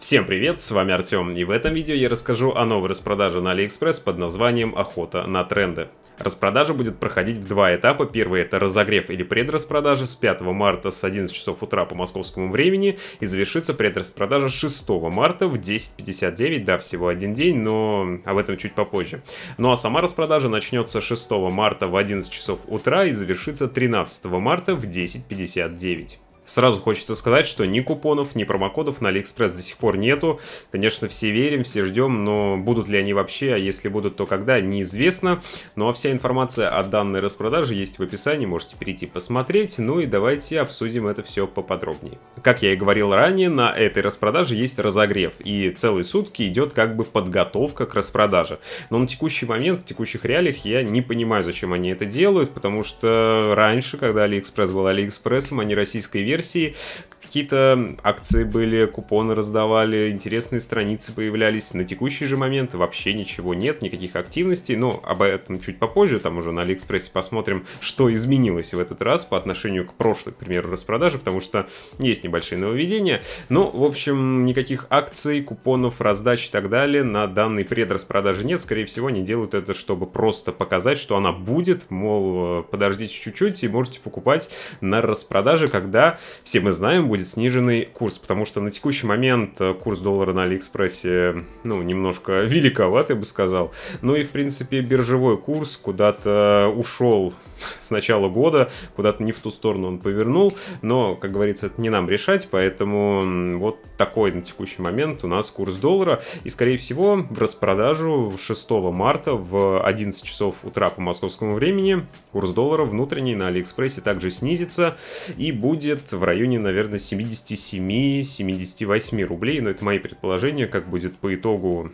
Всем привет, с вами Артем, и в этом видео я расскажу о новой распродаже на Алиэкспресс под названием «Охота на тренды». Распродажа будет проходить в два этапа. Первый это разогрев или предраспродажа с 5 марта с 11 часов утра по московскому времени и завершится предраспродажа 6 марта в 10.59, да, всего один день, но об этом чуть попозже. Ну а сама распродажа начнется 6 марта в 11 часов утра и завершится 13 марта в 10.59. Сразу хочется сказать, что ни купонов, ни промокодов на AliExpress до сих пор нету. Конечно, все верим, все ждем, но будут ли они вообще, а если будут, то когда, неизвестно. Ну а вся информация о данной распродаже есть в описании, можете перейти посмотреть. Ну и давайте обсудим это все поподробнее. Как я и говорил ранее, на этой распродаже есть разогрев, и целые сутки идет как бы подготовка к распродаже. Но на текущий момент, в текущих реалиях я не понимаю, зачем они это делают, потому что раньше, когда AliExpress был Алиэкспрессом, они а российской версии версии какие-то акции были, купоны раздавали, интересные страницы появлялись. На текущий же момент вообще ничего нет, никаких активностей. Но ну, об этом чуть попозже, там уже на Алиэкспрессе посмотрим, что изменилось в этот раз по отношению к прошлой, к примеру, распродаже, потому что есть небольшие нововведения. Но, ну, в общем, никаких акций, купонов, раздач и так далее на данной предраспродаже нет. Скорее всего, они делают это, чтобы просто показать, что она будет, мол, э, подождите чуть-чуть и можете покупать на распродаже, когда все мы знаем, будет сниженный курс, потому что на текущий момент э, курс доллара на Алиэкспрессе, ну, немножко великоват, я бы сказал. Ну и, в принципе, биржевой курс куда-то ушел с начала года, куда-то не в ту сторону он повернул, но, как говорится, это не нам решать, поэтому вот такой на текущий момент у нас курс доллара, и, скорее всего, в распродажу 6 марта в 11 часов утра по московскому времени курс доллара внутренний на Алиэкспрессе также снизится и будет в районе, наверное, 77-78 рублей, но это мои предположения, как будет по итогу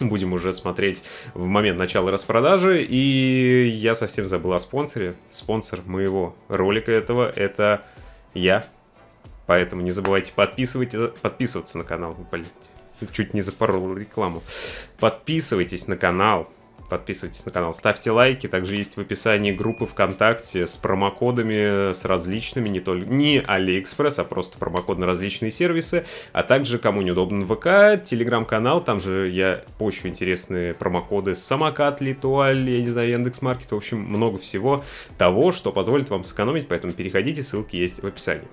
Будем уже смотреть в момент начала распродажи. И я совсем забыл о спонсоре. Спонсор моего ролика этого — это я. Поэтому не забывайте подписывать, подписываться на канал. Блин, чуть не запорол рекламу. Подписывайтесь на канал подписывайтесь на канал, ставьте лайки. Также есть в описании группы ВКонтакте с промокодами, с различными, не только не AliExpress, а просто промокод на различные сервисы. А также, кому неудобно, ВК, Телеграм-канал, там же я пощу интересные промокоды Самокат, Литуаль, я не знаю, Яндекс.Маркет, в общем, много всего того, что позволит вам сэкономить, поэтому переходите, ссылки есть в описании.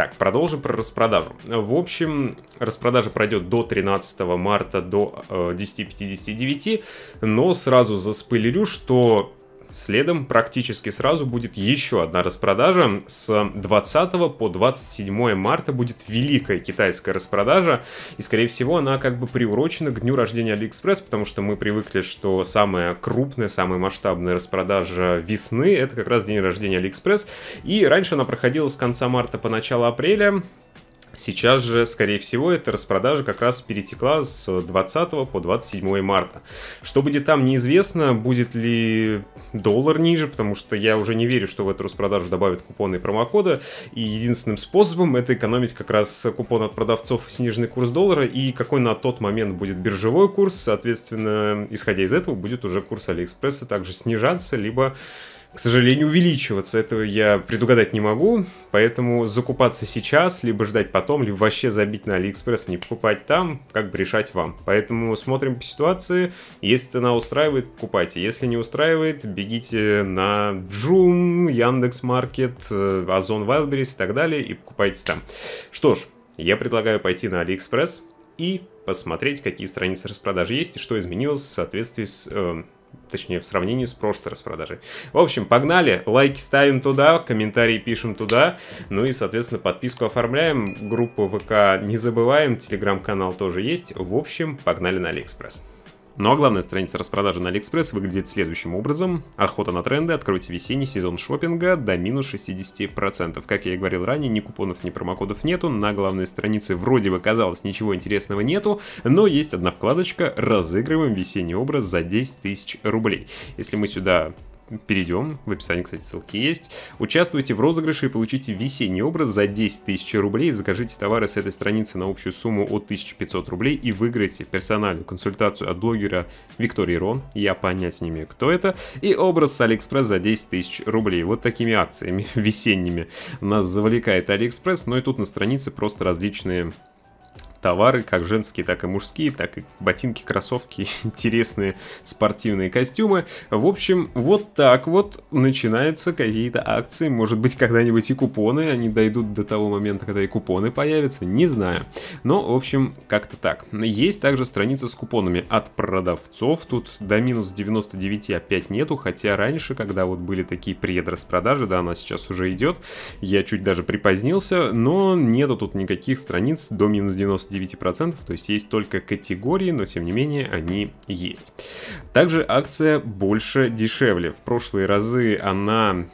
Так, продолжим про распродажу. В общем, распродажа пройдет до 13 марта до 10.59, э, но сразу заспойлерю, что Следом практически сразу будет еще одна распродажа. С 20 по 27 марта будет великая китайская распродажа. И, скорее всего, она как бы приурочена к дню рождения AliExpress, потому что мы привыкли, что самая крупная, самая масштабная распродажа весны — это как раз день рождения AliExpress И раньше она проходила с конца марта по начало апреля. Сейчас же, скорее всего, эта распродажа как раз перетекла с 20 по 27 марта. Что будет там, неизвестно. Будет ли доллар ниже, потому что я уже не верю, что в эту распродажу добавят купоны и промокоды. И единственным способом это экономить как раз купон от продавцов и сниженный курс доллара. И какой на тот момент будет биржевой курс, соответственно, исходя из этого, будет уже курс Алиэкспресса также снижаться, либо к сожалению, увеличиваться. Этого я предугадать не могу, поэтому закупаться сейчас, либо ждать потом, либо вообще забить на Алиэкспресс, а не покупать там, как бы решать вам. Поэтому смотрим по ситуации. Если цена устраивает, покупайте. Если не устраивает, бегите на Джум, Яндекс.Маркет, э, Озон, Wildberries и так далее и покупайте там. Что ж, я предлагаю пойти на Алиэкспресс и посмотреть, какие страницы распродажи есть и что изменилось в соответствии с... Э, Точнее, в сравнении с прошлой распродажей. В общем, погнали. Лайки ставим туда, комментарии пишем туда. Ну и, соответственно, подписку оформляем. Группу ВК не забываем. Телеграм-канал тоже есть. В общем, погнали на Алиэкспресс. Ну а главная страница распродажи на Алиэкспресс выглядит следующим образом. Охота на тренды, откройте весенний сезон шопинга до минус 60%. Как я и говорил ранее, ни купонов, ни промокодов нету. На главной странице вроде бы казалось ничего интересного нету, но есть одна вкладочка «Разыгрываем весенний образ за 10 тысяч рублей». Если мы сюда перейдем, в описании, кстати, ссылки есть. Участвуйте в розыгрыше и получите весенний образ за 10 тысяч рублей. Закажите товары с этой страницы на общую сумму от 1500 рублей и выиграйте персональную консультацию от блогера Виктории Рон. Я понять не имею, кто это. И образ с Алиэкспресс за 10 тысяч рублей. Вот такими акциями весенними нас завлекает Алиэкспресс. Но ну и тут на странице просто различные товары, как женские, так и мужские, так и ботинки, кроссовки, интересные спортивные костюмы. В общем, вот так вот начинаются какие-то акции, может быть, когда-нибудь и купоны, они дойдут до того момента, когда и купоны появятся, не знаю. Но, в общем, как-то так. Есть также страница с купонами от продавцов, тут до минус 99 опять нету, хотя раньше, когда вот были такие предраспродажи, да, она сейчас уже идет, я чуть даже припозднился, но нету тут никаких страниц до минус 99 99%, то есть есть только категории, но тем не менее они есть. Также акция больше дешевле. В прошлые разы она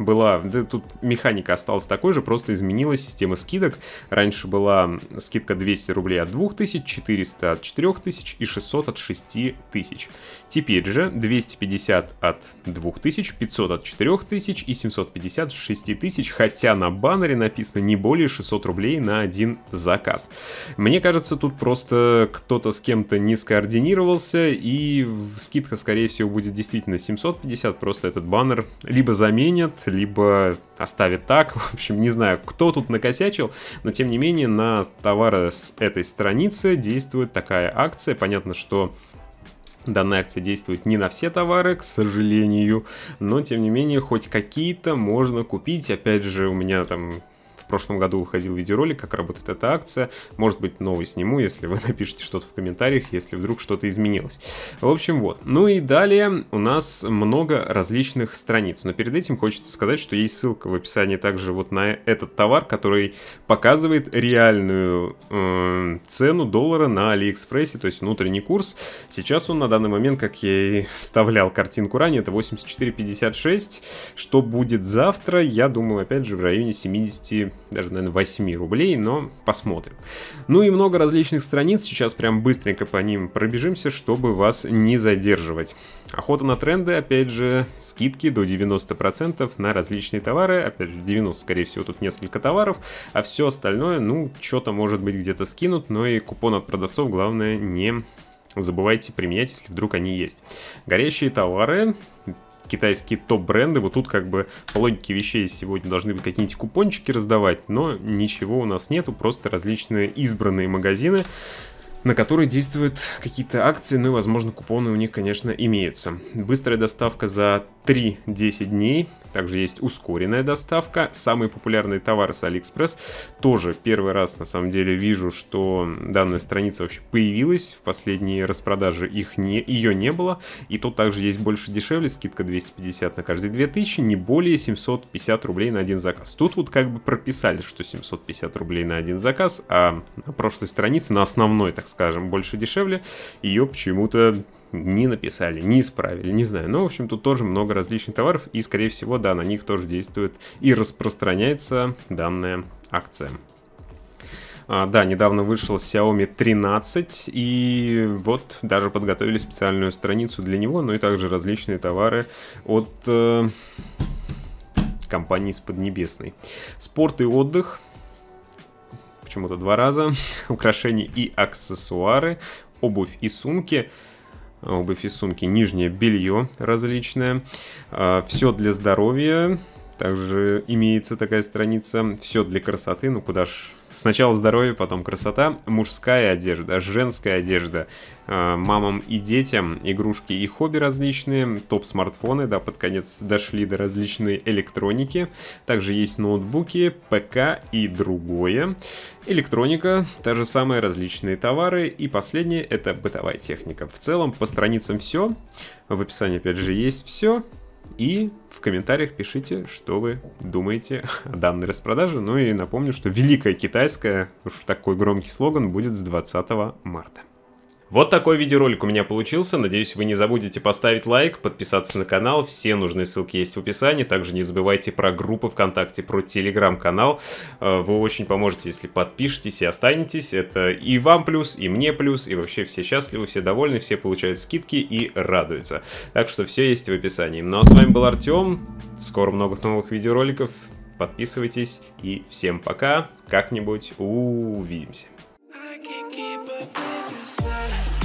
была, да тут механика осталась такой же, просто изменилась система скидок. Раньше была скидка 200 рублей от 2000, 400 от 4000 и 600 от 6000. Теперь же 250 от 2000, 500 от 4000 и 750 от 6000, хотя на баннере написано не более 600 рублей на один заказ. Мне кажется, тут просто кто-то с кем-то не скоординировался и скидка, скорее всего, будет действительно 750, просто этот баннер либо заменят, либо оставит так. В общем, не знаю, кто тут накосячил, но тем не менее на товары с этой страницы действует такая акция. Понятно, что Данная акция действует не на все товары, к сожалению, но тем не менее хоть какие-то можно купить. Опять же, у меня там прошлом году выходил видеоролик, как работает эта акция. Может быть, новый сниму, если вы напишите что-то в комментариях, если вдруг что-то изменилось. В общем, вот. Ну и далее у нас много различных страниц. Но перед этим хочется сказать, что есть ссылка в описании также вот на этот товар, который показывает реальную э, цену доллара на Алиэкспрессе, то есть внутренний курс. Сейчас он на данный момент, как я и вставлял картинку ранее, это 84.56. Что будет завтра, я думаю, опять же, в районе 70 даже, наверное, 8 рублей, но посмотрим. Ну и много различных страниц, сейчас прям быстренько по ним пробежимся, чтобы вас не задерживать. Охота на тренды, опять же, скидки до 90% на различные товары, опять же, 90, скорее всего, тут несколько товаров, а все остальное, ну, что-то может быть где-то скинут, но и купон от продавцов, главное, не забывайте применять, если вдруг они есть. Горящие товары, китайские топ-бренды. Вот тут как бы по логике вещей сегодня должны быть какие-нибудь купончики раздавать, но ничего у нас нету, просто различные избранные магазины на которые действуют какие-то акции, ну и, возможно, купоны у них, конечно, имеются. Быстрая доставка за 3-10 дней. Также есть ускоренная доставка. Самый популярный товар с Алиэкспресс Тоже первый раз на самом деле вижу, что данная страница вообще появилась. В последние распродажи их не, ее не было. И тут также есть больше дешевле. Скидка 250 на каждые 2000. Не более 750 рублей на один заказ. Тут вот как бы прописали, что 750 рублей на один заказ. А на прошлой странице, на основной, так скажем, больше дешевле, ее почему-то не написали, не исправили, не знаю. Но, ну, в общем, тут тоже много различных товаров, и, скорее всего, да, на них тоже действует и распространяется данная акция. А, да, недавно вышел Xiaomi 13, и вот даже подготовили специальную страницу для него, ну и также различные товары от э, компании из Поднебесной. Спорт и отдых почему-то два раза, украшения и аксессуары, обувь и сумки обувь и сумки, нижнее белье различное, а, все для здоровья, также имеется такая страница, все для красоты, ну куда ж Сначала здоровье, потом красота, мужская одежда, женская одежда, э, мамам и детям игрушки и хобби различные, топ-смартфоны, да, под конец дошли до различной электроники. Также есть ноутбуки, ПК и другое. Электроника, та же самая, различные товары. И последнее — это бытовая техника. В целом, по страницам все. В описании, опять же, есть все. И в комментариях пишите, что вы думаете о данной распродаже. Ну и напомню, что Великая Китайская, уж такой громкий слоган, будет с 20 марта. Вот такой видеоролик у меня получился. Надеюсь, вы не забудете поставить лайк, подписаться на канал. Все нужные ссылки есть в описании. Также не забывайте про группу ВКонтакте, про Телеграм-канал. Э, вы очень поможете, если подпишетесь и останетесь. Это и вам плюс, и мне плюс, и вообще все счастливы, все довольны, все получают скидки и радуются. Так что все есть в описании. Ну а с вами был Артем. Скоро много новых видеороликов. Подписывайтесь и всем пока. Как-нибудь увидимся. what you say?